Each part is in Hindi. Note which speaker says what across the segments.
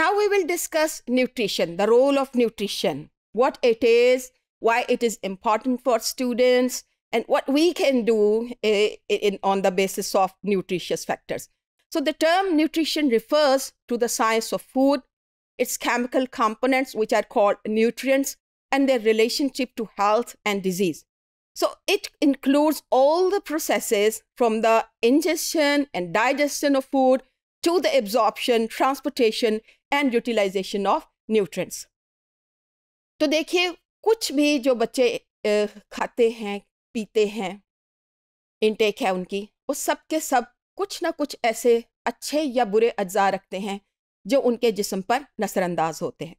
Speaker 1: Now we will discuss nutrition, the role of nutrition, what it is, why it is important for students, and what we can do in, eh, in, on the basis of nutritious factors. So the term nutrition refers to the science of food, its chemical components, which are called nutrients, and their relationship to health and disease. So it includes all the processes from the ingestion and digestion of food to the absorption, transportation, and utilisation of nutrients तो देखिए कुछ भी जो बच्चे खाते हैं पीते हैं इनटेक है उनकी उस सब के सब कुछ ना कुछ ऐसे अच्छे या बुरे अज्जा रखते हैं जो उनके जिस्म पर नसरअंदाज होते हैं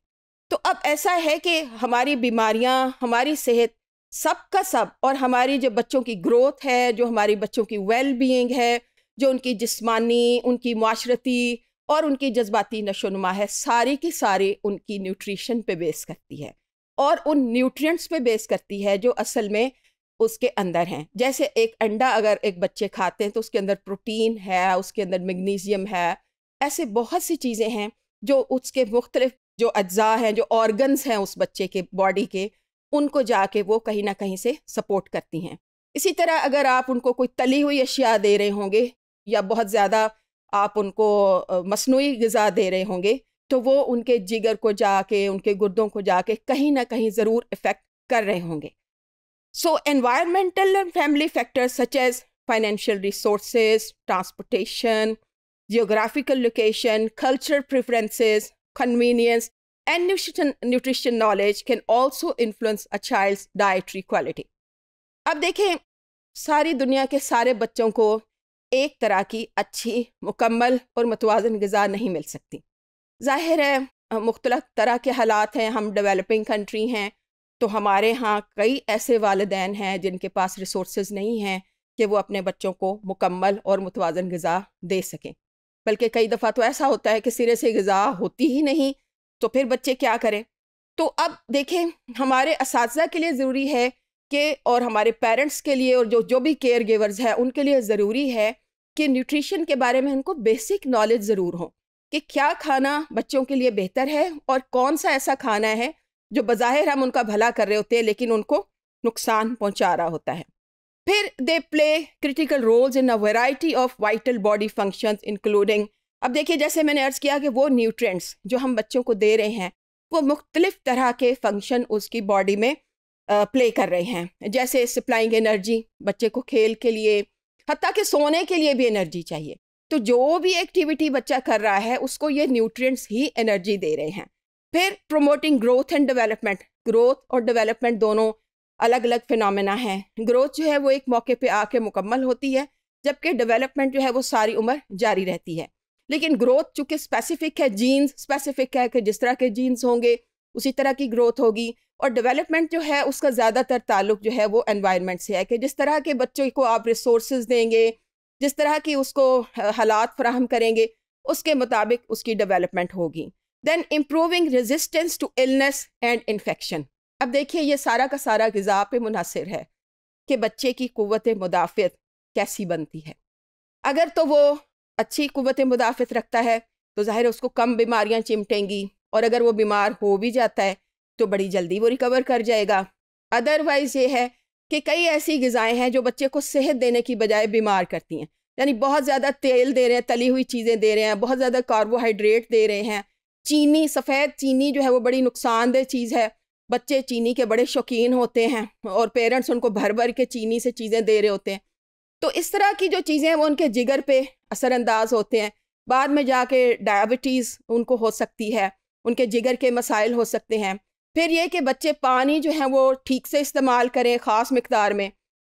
Speaker 1: तो अब ऐसा है कि हमारी बीमारियां हमारी सेहत सब का सब और हमारी जो बच्चों की ग्रोथ है जो हमारी बच्चों की वेल बीइंग है जो उनकी जिस्मानी उनकी माशरती और उनकी जज्बाती नशोनुमा है सारी की सारी उनकी न्यूट्रिशन पे बेस करती है और उन न्यूट्रिएंट्स पे बेस करती है जो असल में उसके अंदर हैं जैसे एक अंडा अगर एक बच्चे खाते हैं तो उसके अंदर प्रोटीन है उसके अंदर मैग्नीशियम है ऐसे बहुत सी चीज़ें हैं जो उसके मुख्तलिफ जो अज्जा हैं जो ऑर्गन्स हैं उस बच्चे के बॉडी के उनको जाके वो कहीं ना कहीं से सपोर्ट करती हैं इसी तरह अगर आप उनको कोई तली हुई अशिया दे रहे होंगे या बहुत ज़्यादा आप उनको मसनू गज़ा दे रहे होंगे तो वो उनके जिगर को जाके उनके गुर्दों को जाके कहीं ना कहीं ज़रूर इफ़ेक्ट कर रहे होंगे so environmental and family factors such as financial resource transportation geographical location cultural preferences convenience and nutrition nutrition knowledge can also influence a child dietary quality अब देखें सारी दुनिया के सारे बच्चों को एक तरह की अच्छी मुकम्मल और मतवाजन गज़ा नहीं मिल सकती ज़ाहिर है मुख्तल तरह के हालात हैं हम डेवलपिंग कंट्री हैं तो हमारे यहाँ कई ऐसे वालदेन हैं जिनके पास रिसोर्स नहीं हैं कि वो अपने बच्चों को मुकम्मल और मतवाजन गज़ा दे सकें बल्कि कई दफ़ा तो ऐसा होता है कि सिरे से गज़ा होती ही नहीं तो फिर बच्चे क्या करें तो अब देखें हमारे इस के लिए ज़रूरी है कि और हमारे पेरेंट्स के लिए और जो जो भी केयर गिवर्स हैं उनके लिए ज़रूरी है कि न्यूट्रिशन के बारे में उनको बेसिक नॉलेज ज़रूर हो कि क्या खाना बच्चों के लिए बेहतर है और कौन सा ऐसा खाना है जो बाहिर हम उनका भला कर रहे होते हैं लेकिन उनको नुकसान पहुंचा रहा होता है फिर they play critical roles in a variety of vital body function including अब देखिए जैसे मैंने अर्ज़ किया कि वो न्यूट्रेंट्स जो हम बच्चों को दे रहे हैं वो मुख्तलिफ तरह के फंक्शन उसकी बॉडी में प्ले कर रहे हैं जैसे सप्लाइंग एनर्जी बच्चे को खेल के लिए हती कि सोने के लिए भी एनर्जी चाहिए तो जो भी एक्टिविटी बच्चा कर रहा है उसको ये न्यूट्रिएंट्स ही एनर्जी दे रहे हैं फिर promoting growth and development growth और डेवलपमेंट दोनों अलग अलग फिनमिना है ग्रोथ जो है वो एक मौके पे आके मुकम्मल होती है जबकि डेवलपमेंट जो है वो सारी उम्र जारी रहती है लेकिन ग्रोथ चूँकि स्पेसिफिक है जीन्स स्पेसिफिक है कि जिस तरह के जीन्स होंगे उसी तरह की ग्रोथ होगी और डेवलपमेंट जो है उसका ज़्यादातर ताल्लुक जो है वो एनवायरनमेंट से है कि जिस तरह के बच्चों को आप रिसोर्स देंगे जिस तरह की उसको हालात फ्राहम करेंगे उसके मुताबिक उसकी डेवलपमेंट होगी then improving resistance to illness and infection अब देखिए ये सारा का सारा गज़ा पे मुनासिर है कि बच्चे की क़वत मुदाफ़त कैसी बनती है अगर तो वो अच्छी क़वत मुदाफ़त रखता है तो ज़ाहिर उसको कम बीमारियाँ चिमटेंगी और अगर वो बीमार हो भी जाता है तो बड़ी जल्दी वो रिकवर कर जाएगा अदरवाइज़ ये है कि कई ऐसी गज़ाएँ हैं जो बच्चे को सेहत देने की बजाय बीमार करती हैं यानी बहुत ज़्यादा तेल दे रहे हैं तली हुई चीज़ें दे रहे हैं बहुत ज़्यादा कार्बोहाइड्रेट दे रहे हैं चीनी सफ़ेद चीनी जो है वो बड़ी नुकसानदेह चीज़ है बच्चे चीनी के बड़े शौकीन होते हैं और पेरेंट्स उनको भर भर के चीनी से चीज़ें दे रहे होते हैं तो इस तरह की जो चीज़ें हैं वो उनके जिगर पे असरानंदाज होते हैं बाद में जाके डायबिटीज़ उनको हो सकती है उनके जिगर के मसाइल हो सकते हैं फिर ये कि बच्चे पानी जो है वो ठीक से इस्तेमाल करें ख़ास मकदार में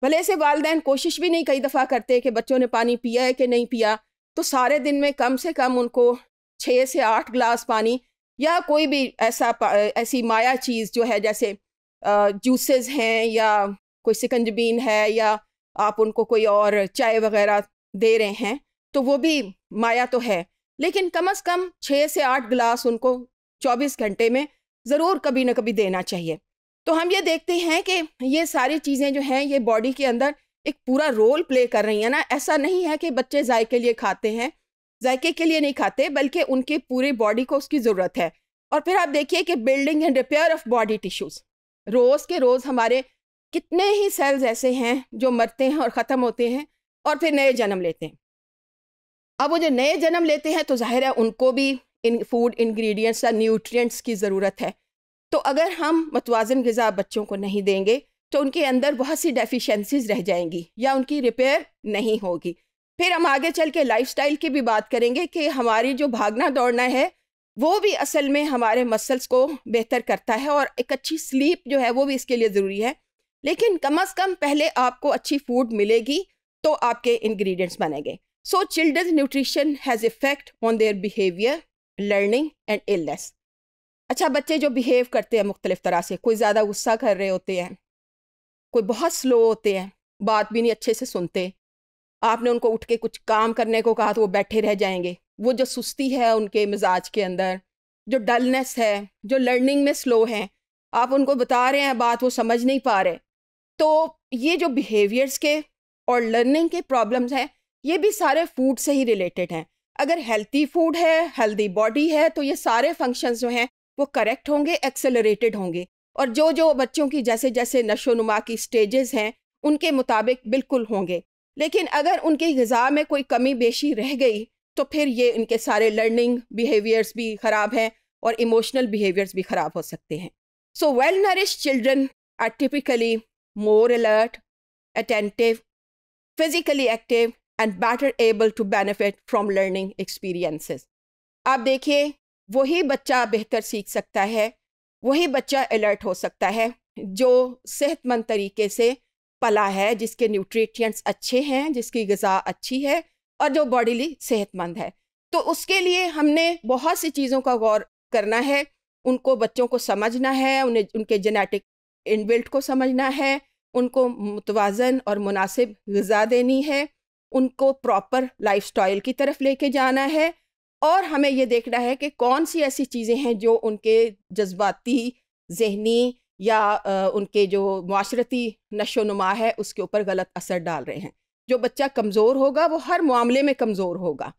Speaker 1: भले से वालदेन कोशिश भी नहीं कई दफ़ा करते कि बच्चों ने पानी पिया है कि नहीं पिया तो सारे दिन में कम से कम उनको छः से आठ गिलास पानी या कोई भी ऐसा ऐसी माया चीज़ जो है जैसे जूसेस हैं या कोई सिकंजबीन है या आप उनको कोई और चाय वगैरह दे रहे हैं तो वो भी माया तो है लेकिन कम अज़ कम छः से आठ गिलास उनको चौबीस घंटे में ज़रूर कभी ना कभी देना चाहिए तो हम ये देखते हैं कि ये सारी चीज़ें जो हैं ये बॉडी के अंदर एक पूरा रोल प्ले कर रही हैं ना ऐसा नहीं है कि बच्चे जायके लिए खाते हैं जायके के लिए नहीं खाते बल्कि उनके पूरे बॉडी को उसकी ज़रूरत है और फिर आप देखिए कि building and repair of body tissues रोज़ के रोज़ हमारे कितने ही सेल्स ऐसे हैं जो मरते हैं और ख़त्म होते हैं और फिर नए जन्म लेते हैं अब वो जो नए जन्म लेते हैं तो जाहिर है उनको भी इन फूड इंग्रेडिएंट्स या न्यूट्रिएंट्स की ज़रूरत है तो अगर हम मतवाजन गज़ा बच्चों को नहीं देंगे तो उनके अंदर बहुत सी डेफिशेंसीज रह जाएंगी या उनकी रिपेयर नहीं होगी फिर हम आगे चल के स्टाइल की भी बात करेंगे कि हमारी जो भागना दौड़ना है वो भी असल में हमारे मसल्स को बेहतर करता है और एक अच्छी स्लीप जो है वो भी इसके लिए ज़रूरी है लेकिन कम अज़ कम पहले आपको अच्छी फूड मिलेगी तो आपके इंग्रेडिएंट्स बनेंगे so children nutrition has effect on their behaviour learning and illness अच्छा बच्चे जो बिहेव करते हैं मुख्तलिफ़ तरह से कोई ज़्यादा गुस्सा कर रहे होते हैं कोई बहुत स्लो होते हैं बात भी नहीं अच्छे से सुनते आपने उनको उठ के कुछ काम करने को कहा तो वो बैठे रह जाएंगे वो जो सुस्ती है उनके मिजाज के अंदर जो डलनेस है जो लर्निंग में स्लो हैं आप उनको बता रहे हैं बात वो समझ नहीं पा रहे तो ये जो बिहेवियर्स के और लर्निंग के प्रॉब्लम्स हैं ये भी सारे फूड से ही रिलेटेड हैं अगर हेल्थी फूड है हेल्दी बॉडी है तो ये सारे फंक्शन जो हैं वो करेक्ट होंगे एक्सेलरेटेड होंगे और जो जो बच्चों की जैसे जैसे नशो नुमा की स्टेजेस हैं उनके मुताबिक बिल्कुल होंगे लेकिन अगर उनकी गज़ा में कोई कमी बेशी रह गई तो फिर ये इनके सारे लर्निंग बिहेवियर्स भी ख़राब हैं और इमोशनल बिहेवियर्स भी ख़राब हो सकते हैं so well nourish children are typically more alert attentive physically active and better able to benefit from learning experiences. आप देखिए वही बच्चा बेहतर सीख सकता है वही बच्चा अलर्ट हो सकता है जो सेहतमंद तरीके से पला है जिसके न्यूट्रिएंट्स अच्छे हैं जिसकी गज़ा अच्छी है और जो बॉडीली सेहतमंद है तो उसके लिए हमने बहुत सी चीज़ों का गौर करना है उनको बच्चों को समझना है उन्हें उनके जेनेटिक इनबिल्ट को समझना है उनको मुतवाजन और मुनासिब गज़ा देनी है उनको प्रॉपर स्टाइल की तरफ लेके जाना है और हमें ये देखना है कि कौन सी ऐसी चीज़ें हैं जो उनके जज्बाती जहनी या उनके जो माशरती नशो नुमा है उसके ऊपर गलत असर डाल रहे हैं जो बच्चा कमज़ोर होगा वो हर मामले में कमज़ोर होगा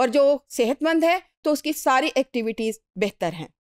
Speaker 1: और जो सेहतमंद है तो उसकी सारी एक्टिविटीज़ बेहतर हैं